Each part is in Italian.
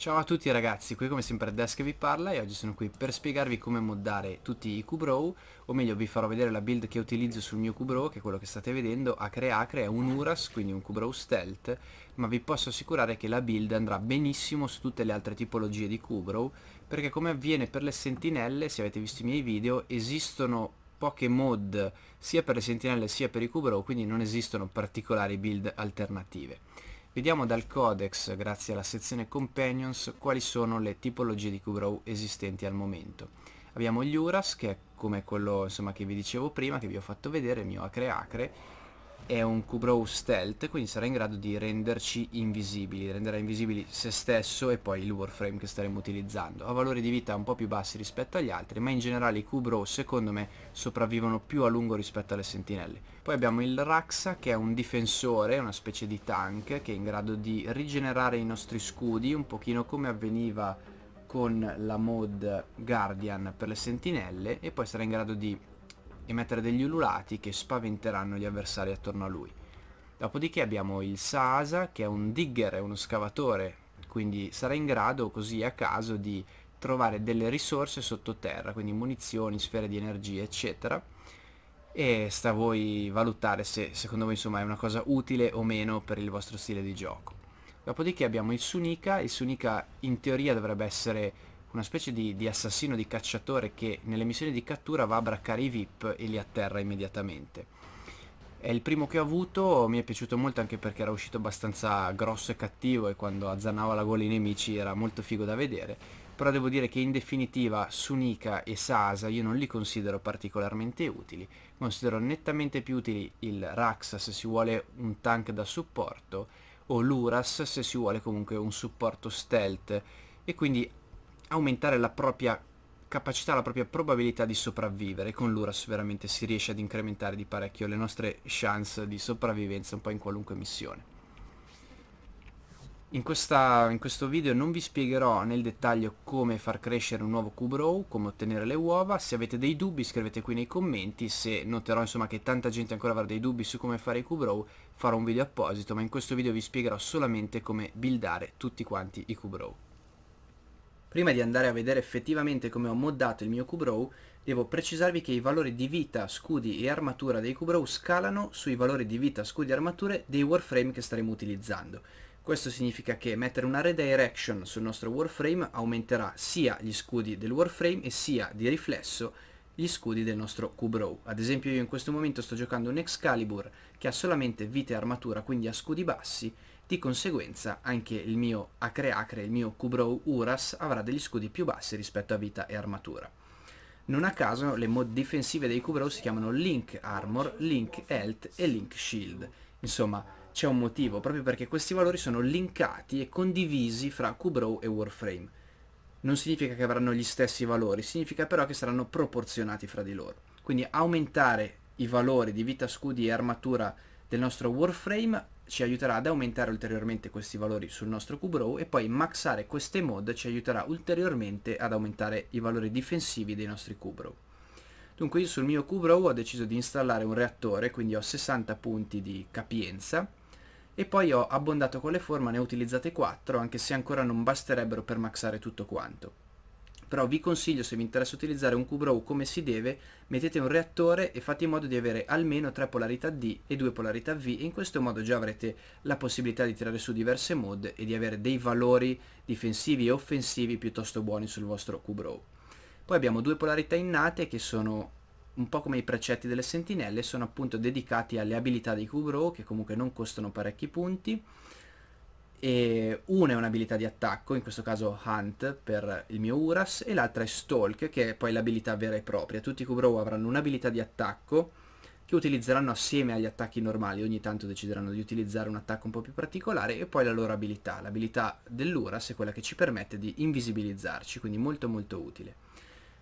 Ciao a tutti ragazzi, qui come sempre Desk vi parla e oggi sono qui per spiegarvi come moddare tutti i Cubrow o meglio vi farò vedere la build che utilizzo sul mio Cubrow che è quello che state vedendo, Acre Acre è un Uras, quindi un Cubrow Stealth ma vi posso assicurare che la build andrà benissimo su tutte le altre tipologie di Cubrow perché come avviene per le sentinelle, se avete visto i miei video, esistono poche mod sia per le sentinelle sia per i Cubrow quindi non esistono particolari build alternative Vediamo dal codex, grazie alla sezione Companions, quali sono le tipologie di Qgrow esistenti al momento. Abbiamo gli Uras, che è come quello insomma, che vi dicevo prima, che vi ho fatto vedere, il mio Acre Acre, è un Kubrow Stealth, quindi sarà in grado di renderci invisibili, renderà invisibili se stesso e poi il warframe che staremo utilizzando. Ha valori di vita un po' più bassi rispetto agli altri, ma in generale i Kubrow secondo me sopravvivono più a lungo rispetto alle sentinelle. Poi abbiamo il Raxa che è un difensore, una specie di tank, che è in grado di rigenerare i nostri scudi, un pochino come avveniva con la mod Guardian per le sentinelle, e poi sarà in grado di emettere degli ululati che spaventeranno gli avversari attorno a lui. Dopodiché abbiamo il Saasa che è un digger, è uno scavatore, quindi sarà in grado così a caso di trovare delle risorse sottoterra, quindi munizioni, sfere di energia, eccetera. E sta a voi valutare se secondo voi insomma è una cosa utile o meno per il vostro stile di gioco. Dopodiché abbiamo il Sunika, il Sunika in teoria dovrebbe essere una specie di, di, assassino di cacciatore che nelle missioni di cattura va a braccare i VIP e li atterra immediatamente. È il primo che ho avuto, mi è piaciuto molto anche perché era uscito abbastanza grosso e cattivo e quando azzanava la gola i nemici era molto figo da vedere, però devo dire che in definitiva Sunika e Sasa io non li considero particolarmente utili, considero nettamente più utili il Rax se si vuole un tank da supporto o l'Uras se si vuole comunque un supporto stealth e quindi aumentare la propria capacità, la propria probabilità di sopravvivere. Con l'Uras veramente si riesce ad incrementare di parecchio le nostre chance di sopravvivenza un po' in qualunque missione. In, questa, in questo video non vi spiegherò nel dettaglio come far crescere un nuovo Kubrow, come ottenere le uova, se avete dei dubbi scrivete qui nei commenti, se noterò insomma che tanta gente ancora avrà dei dubbi su come fare i Kubrow farò un video apposito, ma in questo video vi spiegherò solamente come buildare tutti quanti i Kubrow. Prima di andare a vedere effettivamente come ho moddato il mio Kubrow, devo precisarvi che i valori di vita, scudi e armatura dei Kubrow scalano sui valori di vita, scudi e armature dei warframe che staremo utilizzando. Questo significa che mettere una redirection sul nostro warframe aumenterà sia gli scudi del warframe e sia di riflesso gli scudi del nostro Kubrow. Ad esempio io in questo momento sto giocando un Excalibur che ha solamente vita e armatura, quindi ha scudi bassi, di conseguenza anche il mio Acre Acre, il mio Kubrow Uras avrà degli scudi più bassi rispetto a vita e armatura. Non a caso le mod difensive dei Kubrow si chiamano Link Armor, Link Health e Link Shield. Insomma, c'è un motivo, proprio perché questi valori sono linkati e condivisi fra Kubrow e Warframe. Non significa che avranno gli stessi valori, significa però che saranno proporzionati fra di loro. Quindi aumentare i valori di vita, scudi e armatura del nostro Warframe ci aiuterà ad aumentare ulteriormente questi valori sul nostro QBrow e poi maxare queste mod ci aiuterà ulteriormente ad aumentare i valori difensivi dei nostri QBrow. Dunque io sul mio QBrow ho deciso di installare un reattore, quindi ho 60 punti di capienza e poi ho abbondato con le forma, ne ho utilizzate 4, anche se ancora non basterebbero per maxare tutto quanto però vi consiglio se vi interessa utilizzare un Kubrow come si deve mettete un reattore e fate in modo di avere almeno tre polarità D e due polarità V e in questo modo già avrete la possibilità di tirare su diverse mod e di avere dei valori difensivi e offensivi piuttosto buoni sul vostro Kubrow poi abbiamo due polarità innate che sono un po' come i precetti delle sentinelle sono appunto dedicati alle abilità dei Kubrow che comunque non costano parecchi punti e una è un'abilità di attacco, in questo caso Hunt per il mio Uras, e l'altra è Stalk, che è poi l'abilità vera e propria. Tutti i Kubrow avranno un'abilità di attacco che utilizzeranno assieme agli attacchi normali, ogni tanto decideranno di utilizzare un attacco un po' più particolare, e poi la loro abilità. L'abilità dell'Uras è quella che ci permette di invisibilizzarci, quindi molto molto utile.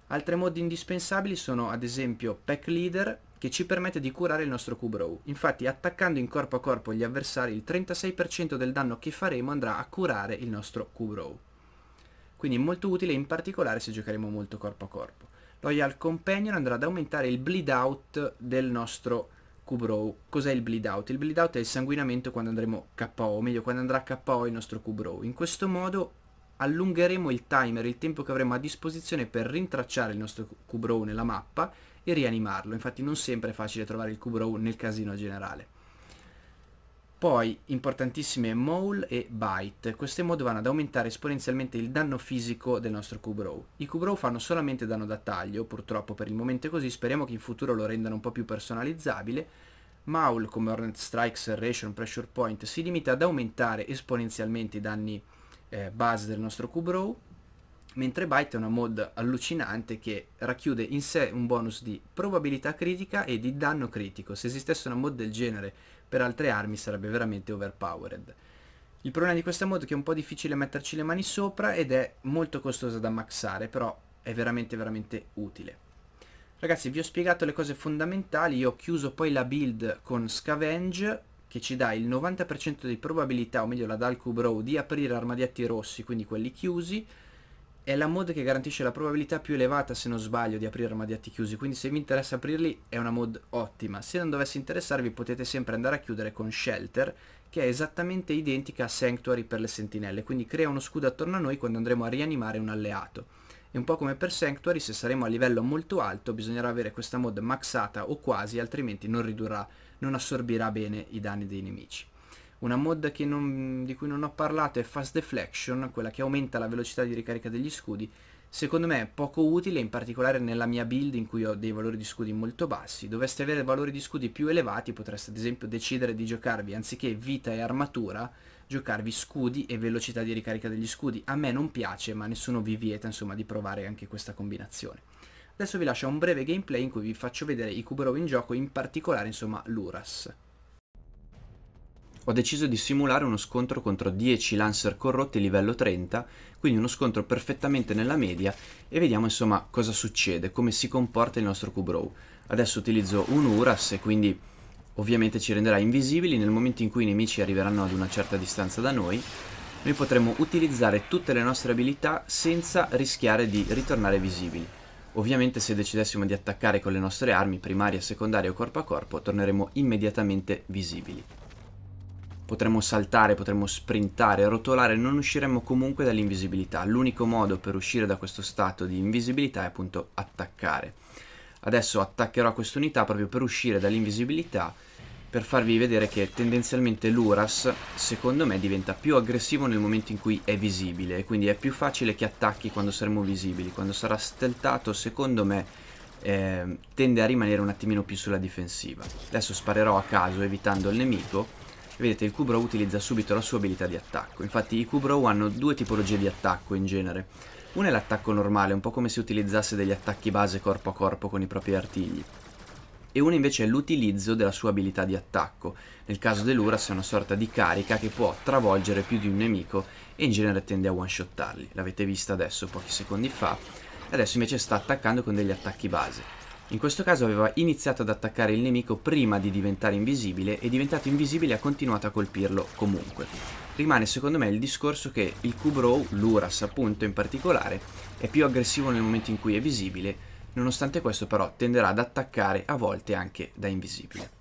Altre modi indispensabili sono ad esempio Pack Leader, che ci permette di curare il nostro Kubrow. Infatti attaccando in corpo a corpo gli avversari il 36% del danno che faremo andrà a curare il nostro Kubrow. Quindi molto utile in particolare se giocheremo molto corpo a corpo. Loyal Companion andrà ad aumentare il bleed out del nostro Kubrow. Cos'è il bleed out? Il bleed out è il sanguinamento quando andremo KO, o meglio quando andrà KO il nostro Kubrow. In questo modo allungheremo il timer, il tempo che avremo a disposizione per rintracciare il nostro Kubrow nella mappa e rianimarlo, infatti non sempre è facile trovare il Kubrow nel casino generale. Poi, importantissime Maul e Bite. Queste mod vanno ad aumentare esponenzialmente il danno fisico del nostro Kubrow. I Kubrow fanno solamente danno da taglio, purtroppo per il momento è così, speriamo che in futuro lo rendano un po' più personalizzabile. Maul, come Hornet Strike, Ration, Pressure Point, si limita ad aumentare esponenzialmente i danni eh, base del nostro Kubrow mentre Byte è una mod allucinante che racchiude in sé un bonus di probabilità critica e di danno critico. Se esistesse una mod del genere per altre armi sarebbe veramente overpowered. Il problema di questa mod è che è un po' difficile metterci le mani sopra ed è molto costosa da maxare, però è veramente veramente utile. Ragazzi vi ho spiegato le cose fondamentali, io ho chiuso poi la build con Scavenge che ci dà il 90% di probabilità, o meglio la Dalku Cubrow, di aprire armadietti rossi, quindi quelli chiusi, è la mod che garantisce la probabilità più elevata, se non sbaglio, di aprire armadiati chiusi, quindi se vi interessa aprirli è una mod ottima. Se non dovesse interessarvi potete sempre andare a chiudere con Shelter, che è esattamente identica a Sanctuary per le sentinelle, quindi crea uno scudo attorno a noi quando andremo a rianimare un alleato. E un po' come per Sanctuary, se saremo a livello molto alto bisognerà avere questa mod maxata o quasi, altrimenti non ridurrà, non assorbirà bene i danni dei nemici. Una mod non, di cui non ho parlato è Fast Deflection, quella che aumenta la velocità di ricarica degli scudi. Secondo me è poco utile, in particolare nella mia build in cui ho dei valori di scudi molto bassi. Doveste avere valori di scudi più elevati, potreste ad esempio decidere di giocarvi, anziché vita e armatura, giocarvi scudi e velocità di ricarica degli scudi. A me non piace, ma nessuno vi vieta insomma di provare anche questa combinazione. Adesso vi lascio un breve gameplay in cui vi faccio vedere i Kubero in gioco, in particolare insomma l'Uras ho deciso di simulare uno scontro contro 10 Lancer corrotti livello 30, quindi uno scontro perfettamente nella media e vediamo insomma cosa succede, come si comporta il nostro Kubrow. Adesso utilizzo un Uras e quindi ovviamente ci renderà invisibili nel momento in cui i nemici arriveranno ad una certa distanza da noi. Noi potremo utilizzare tutte le nostre abilità senza rischiare di ritornare visibili. Ovviamente se decidessimo di attaccare con le nostre armi primarie, secondarie o corpo a corpo torneremo immediatamente visibili. Potremmo saltare, potremmo sprintare, rotolare, non usciremmo comunque dall'invisibilità. L'unico modo per uscire da questo stato di invisibilità è appunto attaccare. Adesso attaccherò questa unità proprio per uscire dall'invisibilità per farvi vedere che tendenzialmente l'Uras secondo me diventa più aggressivo nel momento in cui è visibile quindi è più facile che attacchi quando saremo visibili quando sarà steltato secondo me eh, tende a rimanere un attimino più sulla difensiva adesso sparerò a caso evitando il nemico Vedete, il Kubrow utilizza subito la sua abilità di attacco. Infatti i Kubrow hanno due tipologie di attacco in genere. Una è l'attacco normale, un po' come se utilizzasse degli attacchi base corpo a corpo con i propri artigli. E una invece è l'utilizzo della sua abilità di attacco. Nel caso dell'Uras è una sorta di carica che può travolgere più di un nemico e in genere tende a one-shottarli. L'avete vista adesso pochi secondi fa. Adesso invece sta attaccando con degli attacchi base. In questo caso aveva iniziato ad attaccare il nemico prima di diventare invisibile e diventato invisibile ha continuato a colpirlo comunque. Rimane secondo me il discorso che il Kubrow, l'Uras appunto in particolare, è più aggressivo nel momento in cui è visibile, nonostante questo però tenderà ad attaccare a volte anche da invisibile.